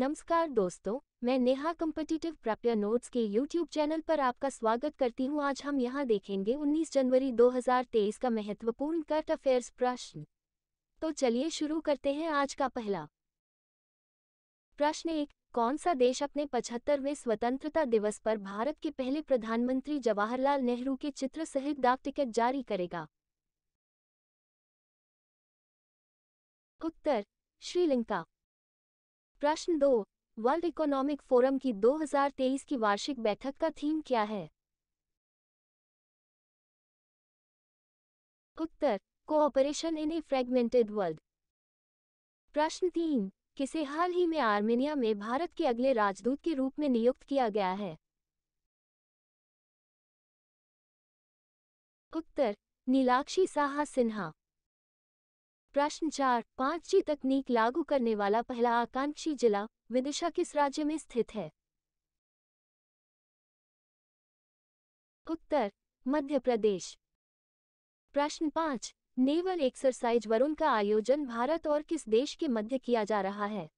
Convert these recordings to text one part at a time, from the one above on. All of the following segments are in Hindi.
नमस्कार दोस्तों मैं नेहा कम्पटिटिव प्राप्य नोट्स के यूट्यूब चैनल पर आपका स्वागत करती हूं आज हम यहां देखेंगे 19 जनवरी 2023 का महत्वपूर्ण कर्ट अफेयर्स प्रश्न तो चलिए शुरू करते हैं आज का पहला प्रश्न एक कौन सा देश अपने पचहत्तरवें स्वतंत्रता दिवस पर भारत के पहले प्रधानमंत्री जवाहरलाल नेहरू के चित्र सहित डाक टिकट जारी करेगा उत्तर श्रीलंका प्रश्न दो वर्ल्ड इकोनॉमिक फोरम की 2023 की वार्षिक बैठक का थीम क्या है उत्तर cooperation in a fragmented world प्रश्न तीन किसे हाल ही में आर्मेनिया में भारत के अगले राजदूत के रूप में नियुक्त किया गया है उत्तर नीलाक्षी साहा सिन्हा प्रश्न चार पाँच जी तकनीक लागू करने वाला पहला आकांक्षी जिला विदिशा किस राज्य में स्थित है उत्तर मध्य प्रदेश प्रश्न पाँच नेवल एक्सरसाइज वरुण का आयोजन भारत और किस देश के मध्य किया जा रहा है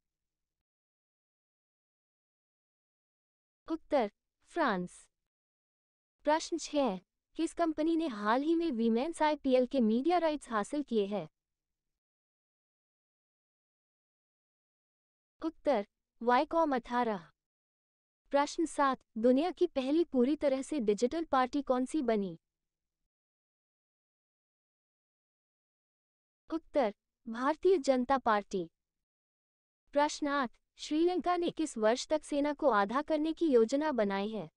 उत्तर फ्रांस प्रश्न छह किस कंपनी ने हाल ही में वीमेन्स आईपीएल के मीडिया राइट्स हासिल किए हैं उत्तर वाईकॉम अठारह प्रश्न सात दुनिया की पहली पूरी तरह से डिजिटल पार्टी कौन सी बनी उत्तर भारतीय जनता पार्टी प्रश्न आठ श्रीलंका ने किस वर्ष तक सेना को आधा करने की योजना बनाई है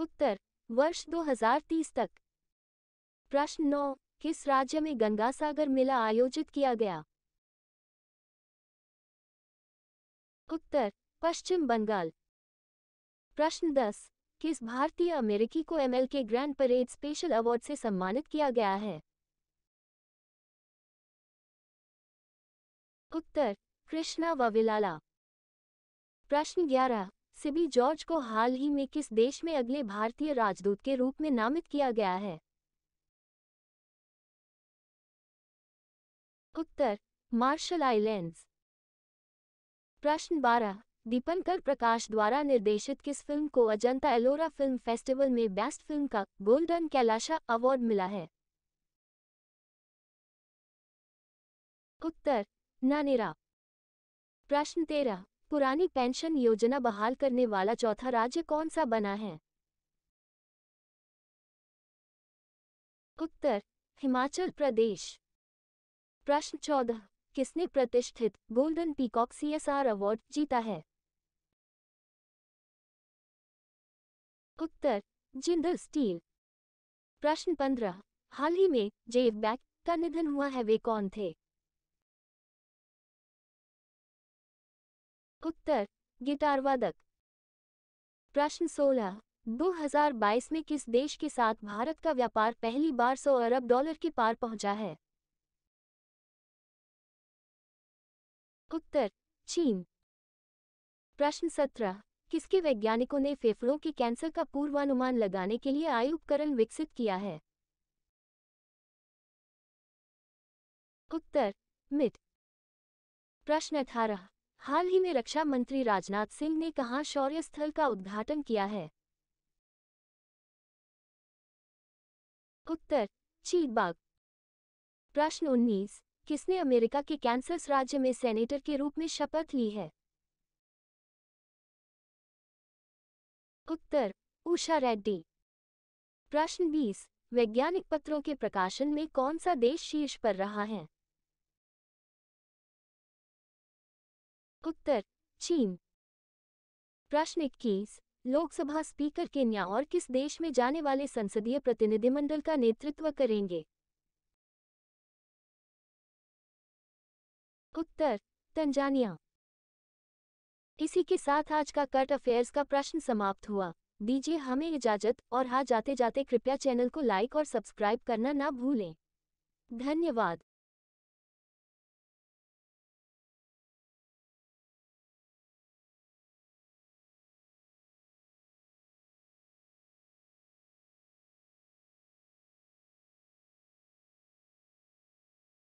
उत्तर वर्ष 2030 तक प्रश्न नौ किस राज्य में गंगा सागर मेला आयोजित किया गया उत्तर पश्चिम बंगाल प्रश्न दस किस भारतीय अमेरिकी को एमएल के ग्रैंड परेड स्पेशल अवार्ड से सम्मानित किया गया है उत्तर कृष्णा वविलाला प्रश्न ग्यारह सिबी जॉर्ज को हाल ही में किस देश में अगले भारतीय राजदूत के रूप में नामित किया गया है उत्तर मार्शल आइलैंड्स प्रश्न बारह दीपंकर प्रकाश द्वारा निर्देशित किस फिल्म को अजंता एलोरा फिल्म फेस्टिवल में बेस्ट फिल्म का गोल्डन कैलाशा अवार्ड मिला है उत्तर नानेरा प्रश्न तेरह पुरानी पेंशन योजना बहाल करने वाला चौथा राज्य कौन सा बना है उत्तर हिमाचल प्रदेश प्रश्न चौदह किसने प्रतिष्ठित गोल्डन पीकॉक सीएसआर अवार्ड जीता है उत्तर जिंदल स्टील प्रश्न पंद्रह हाल ही में जेव बैक का निधन हुआ है वे कौन थे उत्तर गिटार वादक प्रश्न सोलह 2022 में किस देश के साथ भारत का व्यापार पहली बार 100 अरब डॉलर के पार पहुंचा है उत्तर चीन प्रश्न सत्रह किसके वैज्ञानिकों ने फेफड़ों के कैंसर का पूर्वानुमान लगाने के लिए आयु उपकरण विकसित किया है उत्तर मिट प्रश्न अठारह हाल ही में रक्षा मंत्री राजनाथ सिंह ने कहा शौर्य स्थल का उद्घाटन किया है उत्तर बाग प्रश्न उन्नीस किसने अमेरिका के कैंसर्स राज्य में सेनेटर के रूप में शपथ ली है उत्तर उषा रेड्डी प्रश्न 20 वैज्ञानिक पत्रों के प्रकाशन में कौन सा देश शीर्ष पर रहा है उत्तर चीन प्रश्न इक्कीस लोकसभा स्पीकर के न्याय और किस देश में जाने वाले संसदीय प्रतिनिधिमंडल का नेतृत्व करेंगे उत्तर तंजानिया इसी के साथ आज का कट अफेयर्स का प्रश्न समाप्त हुआ दीजिए हमें इजाजत और हाँ जाते जाते कृपया चैनल को लाइक और सब्सक्राइब करना ना भूलें धन्यवाद